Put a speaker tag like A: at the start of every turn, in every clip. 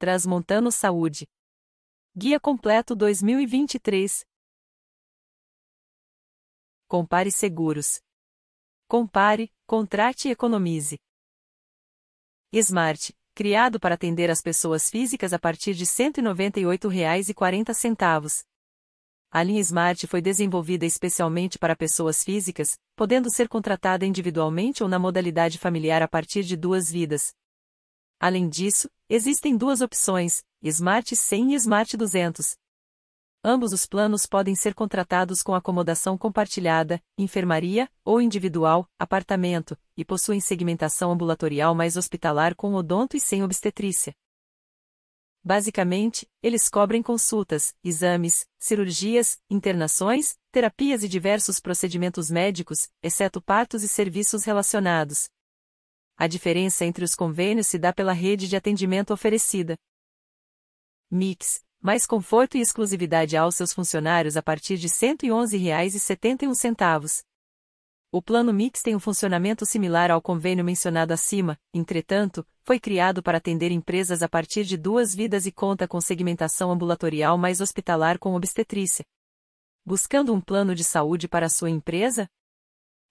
A: Transmontano Saúde. Guia Completo 2023. Compare seguros. Compare, contrate e economize. Smart, criado para atender as pessoas físicas a partir de R$ 198,40. A linha Smart foi desenvolvida especialmente para pessoas físicas, podendo ser contratada individualmente ou na modalidade familiar a partir de duas vidas, Além disso, existem duas opções, Smart 100 e Smart 200. Ambos os planos podem ser contratados com acomodação compartilhada, enfermaria ou individual, apartamento, e possuem segmentação ambulatorial mais hospitalar com odonto e sem obstetrícia. Basicamente, eles cobrem consultas, exames, cirurgias, internações, terapias e diversos procedimentos médicos, exceto partos e serviços relacionados. A diferença entre os convênios se dá pela rede de atendimento oferecida. Mix, mais conforto e exclusividade aos seus funcionários a partir de R$ 111,71. O plano Mix tem um funcionamento similar ao convênio mencionado acima, entretanto, foi criado para atender empresas a partir de duas vidas e conta com segmentação ambulatorial mais hospitalar com obstetrícia. Buscando um plano de saúde para sua empresa?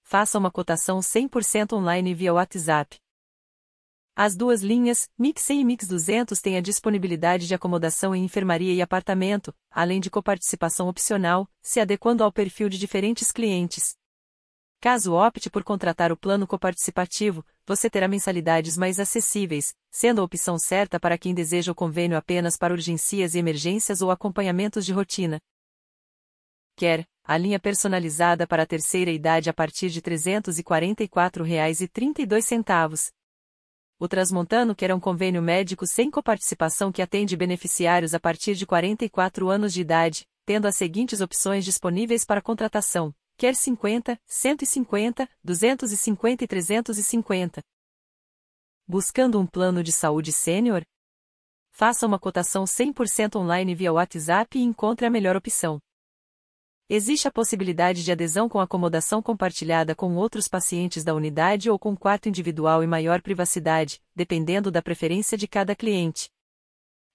A: faça uma cotação 100% online via WhatsApp. As duas linhas, Mix 100 e Mix 200 têm a disponibilidade de acomodação em enfermaria e apartamento, além de coparticipação opcional, se adequando ao perfil de diferentes clientes. Caso opte por contratar o plano coparticipativo, você terá mensalidades mais acessíveis, sendo a opção certa para quem deseja o convênio apenas para urgências e emergências ou acompanhamentos de rotina. Quer a linha personalizada para a terceira idade a partir de R$ 344,32. O Transmontano quer um convênio médico sem coparticipação que atende beneficiários a partir de 44 anos de idade, tendo as seguintes opções disponíveis para contratação: quer 50, 150, 250 e 350. Buscando um plano de saúde sênior? Faça uma cotação 100% online via WhatsApp e encontre a melhor opção. Existe a possibilidade de adesão com acomodação compartilhada com outros pacientes da unidade ou com quarto individual e maior privacidade, dependendo da preferência de cada cliente.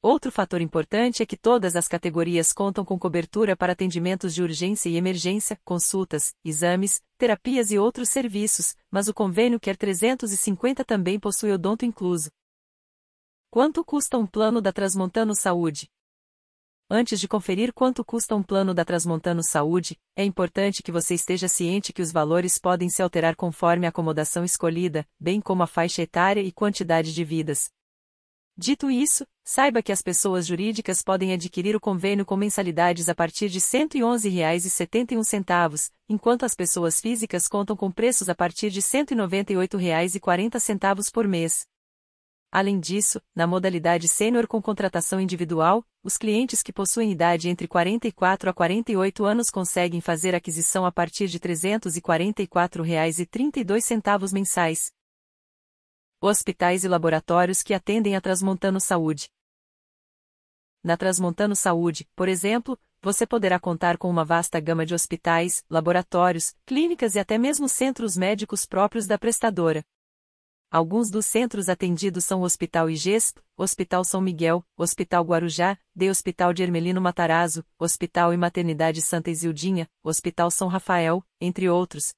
A: Outro fator importante é que todas as categorias contam com cobertura para atendimentos de urgência e emergência, consultas, exames, terapias e outros serviços, mas o convênio Quer 350 também possui odonto incluso. Quanto custa um plano da Transmontano Saúde? Antes de conferir quanto custa um plano da Transmontano Saúde, é importante que você esteja ciente que os valores podem se alterar conforme a acomodação escolhida, bem como a faixa etária e quantidade de vidas. Dito isso, saiba que as pessoas jurídicas podem adquirir o convênio com mensalidades a partir de R$ 111,71, enquanto as pessoas físicas contam com preços a partir de R$ 198,40 por mês. Além disso, na modalidade sênior com contratação individual, os clientes que possuem idade entre 44 a 48 anos conseguem fazer aquisição a partir de R$ 344,32 mensais. Hospitais e laboratórios que atendem a Transmontano Saúde. Na Transmontano Saúde, por exemplo, você poderá contar com uma vasta gama de hospitais, laboratórios, clínicas e até mesmo centros médicos próprios da prestadora. Alguns dos centros atendidos são o Hospital Igesp, Hospital São Miguel, Hospital Guarujá, de Hospital de Ermelino Matarazzo, Hospital e Maternidade Santa Isildinha, Hospital São Rafael, entre outros.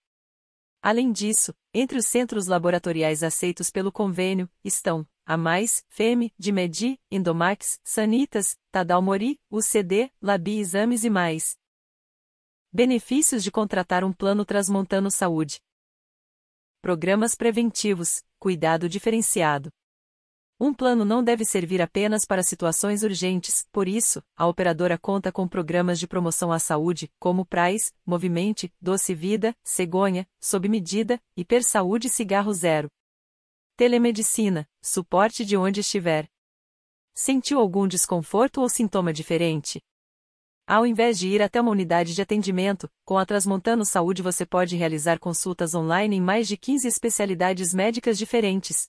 A: Além disso, entre os centros laboratoriais aceitos pelo convênio, estão a mais, FEME, Dimedi, Indomax, Sanitas, Tadal Mori, UCD, Labi Exames e mais. Benefícios de contratar um plano transmontano saúde. Programas preventivos, cuidado diferenciado. Um plano não deve servir apenas para situações urgentes, por isso, a operadora conta com programas de promoção à saúde, como Praz, Movimente, Doce Vida, Cegonha, Sob Medida, Hiper Saúde e Cigarro Zero. Telemedicina, suporte de onde estiver. Sentiu algum desconforto ou sintoma diferente? Ao invés de ir até uma unidade de atendimento, com a Transmontano Saúde você pode realizar consultas online em mais de 15 especialidades médicas diferentes.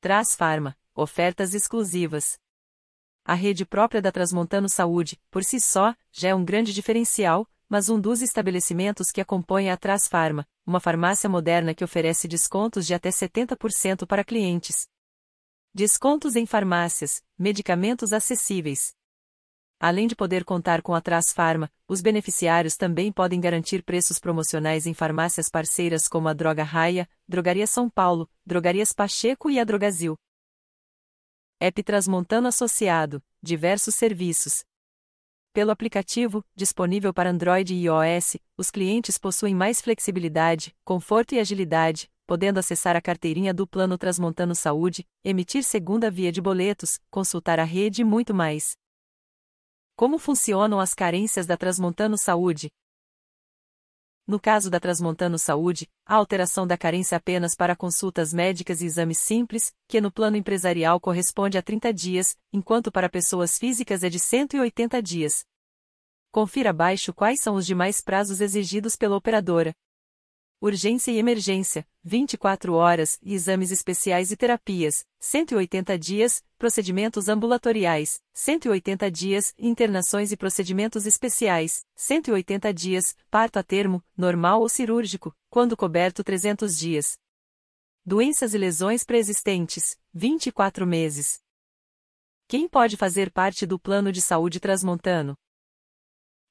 A: Transfarma, ofertas exclusivas. A rede própria da Transmontano Saúde, por si só, já é um grande diferencial, mas um dos estabelecimentos que acompanha a Transfarma, uma farmácia moderna que oferece descontos de até 70% para clientes. Descontos em farmácias, medicamentos acessíveis, Além de poder contar com a Traz os beneficiários também podem garantir preços promocionais em farmácias parceiras como a Droga Raia, Drogaria São Paulo, Drogarias Pacheco e a Drogazil. App Transmontano Associado, diversos serviços. Pelo aplicativo, disponível para Android e iOS, os clientes possuem mais flexibilidade, conforto e agilidade, podendo acessar a carteirinha do Plano Transmontano Saúde, emitir segunda via de boletos, consultar a rede e muito mais. Como funcionam as carências da Transmontano Saúde? No caso da Transmontano Saúde, há alteração da carência apenas para consultas médicas e exames simples, que no plano empresarial corresponde a 30 dias, enquanto para pessoas físicas é de 180 dias. Confira abaixo quais são os demais prazos exigidos pela operadora. Urgência e emergência, 24 horas, exames especiais e terapias, 180 dias, procedimentos ambulatoriais, 180 dias, internações e procedimentos especiais, 180 dias, parto a termo, normal ou cirúrgico, quando coberto 300 dias. Doenças e lesões preexistentes, 24 meses. Quem pode fazer parte do Plano de Saúde Transmontano?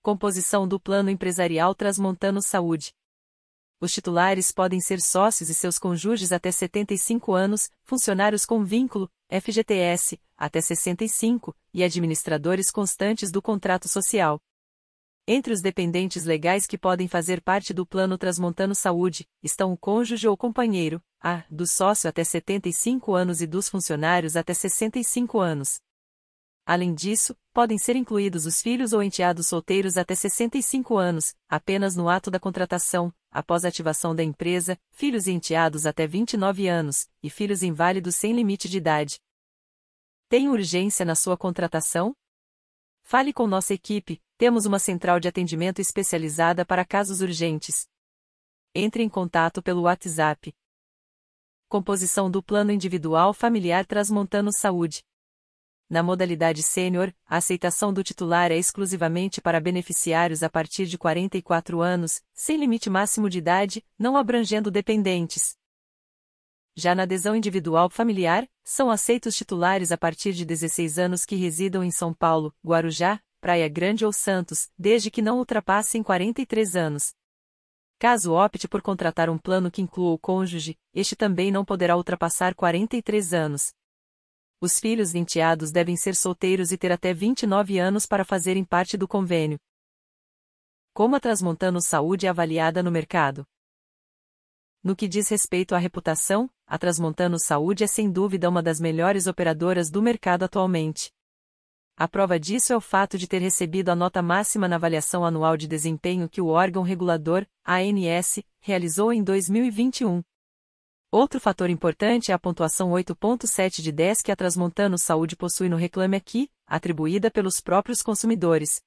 A: Composição do Plano Empresarial Transmontano Saúde os titulares podem ser sócios e seus cônjuges até 75 anos, funcionários com vínculo, FGTS, até 65, e administradores constantes do contrato social. Entre os dependentes legais que podem fazer parte do Plano Transmontano Saúde, estão o cônjuge ou companheiro, a, do sócio até 75 anos e dos funcionários até 65 anos. Além disso, podem ser incluídos os filhos ou enteados solteiros até 65 anos, apenas no ato da contratação, após a ativação da empresa, filhos e enteados até 29 anos, e filhos inválidos sem limite de idade. Tem urgência na sua contratação? Fale com nossa equipe, temos uma central de atendimento especializada para casos urgentes. Entre em contato pelo WhatsApp. Composição do Plano Individual Familiar Transmontano Saúde na modalidade sênior, a aceitação do titular é exclusivamente para beneficiários a partir de 44 anos, sem limite máximo de idade, não abrangendo dependentes. Já na adesão individual familiar, são aceitos titulares a partir de 16 anos que residam em São Paulo, Guarujá, Praia Grande ou Santos, desde que não ultrapassem 43 anos. Caso opte por contratar um plano que inclua o cônjuge, este também não poderá ultrapassar 43 anos os filhos enteados devem ser solteiros e ter até 29 anos para fazerem parte do convênio. Como a Transmontano Saúde é avaliada no mercado? No que diz respeito à reputação, a Transmontano Saúde é sem dúvida uma das melhores operadoras do mercado atualmente. A prova disso é o fato de ter recebido a nota máxima na avaliação anual de desempenho que o órgão regulador, ANS, realizou em 2021, Outro fator importante é a pontuação 8.7 de 10 que a Transmontano Saúde possui no Reclame Aqui, atribuída pelos próprios consumidores.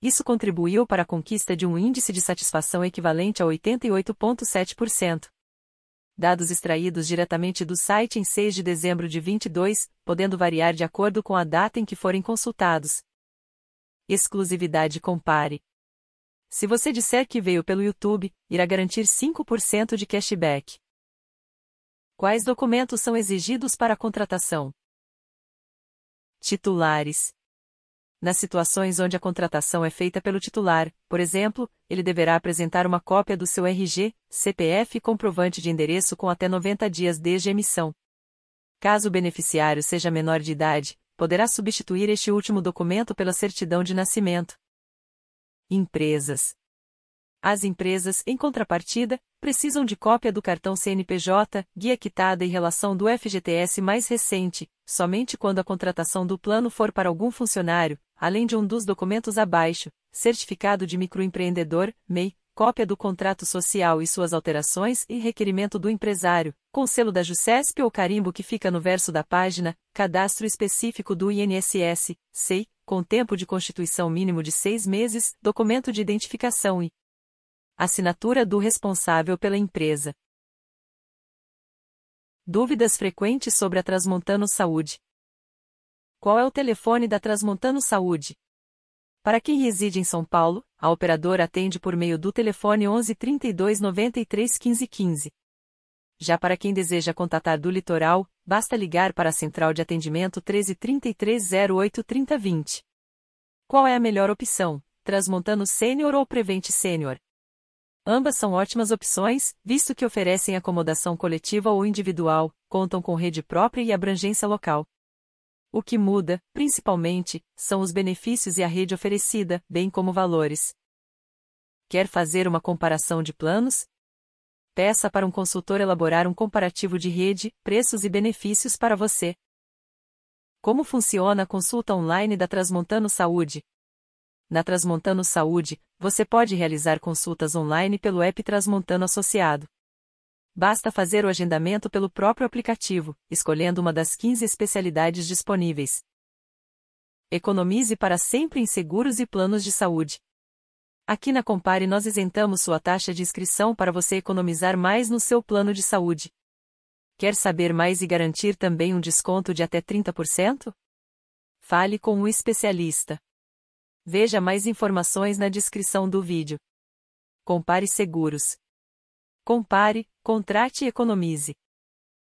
A: Isso contribuiu para a conquista de um índice de satisfação equivalente a 88.7%. Dados extraídos diretamente do site em 6 de dezembro de 22, podendo variar de acordo com a data em que forem consultados. Exclusividade compare. Se você disser que veio pelo YouTube, irá garantir 5% de cashback. Quais documentos são exigidos para a contratação? Titulares. Nas situações onde a contratação é feita pelo titular, por exemplo, ele deverá apresentar uma cópia do seu RG, CPF e comprovante de endereço com até 90 dias desde a emissão. Caso o beneficiário seja menor de idade, poderá substituir este último documento pela certidão de nascimento. Empresas. As empresas, em contrapartida, precisam de cópia do cartão CNPJ, guia quitada e relação do FGTS mais recente, somente quando a contratação do plano for para algum funcionário, além de um dos documentos abaixo, certificado de microempreendedor, MEI, cópia do contrato social e suas alterações e requerimento do empresário, com selo da JUCESP ou carimbo que fica no verso da página, cadastro específico do INSS, SEI, com tempo de constituição mínimo de seis meses, documento de identificação e, assinatura do responsável pela empresa. Dúvidas frequentes sobre a Transmontano Saúde. Qual é o telefone da Transmontano Saúde? Para quem reside em São Paulo, a operadora atende por meio do telefone 11 32 93 15 15. Já para quem deseja contatar do litoral, basta ligar para a central de atendimento 13 33 08 30 20. Qual é a melhor opção? Transmontano Sênior ou Prevente Sênior? Ambas são ótimas opções, visto que oferecem acomodação coletiva ou individual, contam com rede própria e abrangência local. O que muda, principalmente, são os benefícios e a rede oferecida, bem como valores. Quer fazer uma comparação de planos? Peça para um consultor elaborar um comparativo de rede, preços e benefícios para você. Como funciona a consulta online da Transmontano Saúde? na Transmontano Saúde, você pode realizar consultas online pelo app Transmontano Associado. Basta fazer o agendamento pelo próprio aplicativo, escolhendo uma das 15 especialidades disponíveis. Economize para sempre em seguros e planos de saúde. Aqui na Compare nós isentamos sua taxa de inscrição para você economizar mais no seu plano de saúde. Quer saber mais e garantir também um desconto de até 30%? Fale com um especialista. Veja mais informações na descrição do vídeo. Compare seguros. Compare, contrate e economize.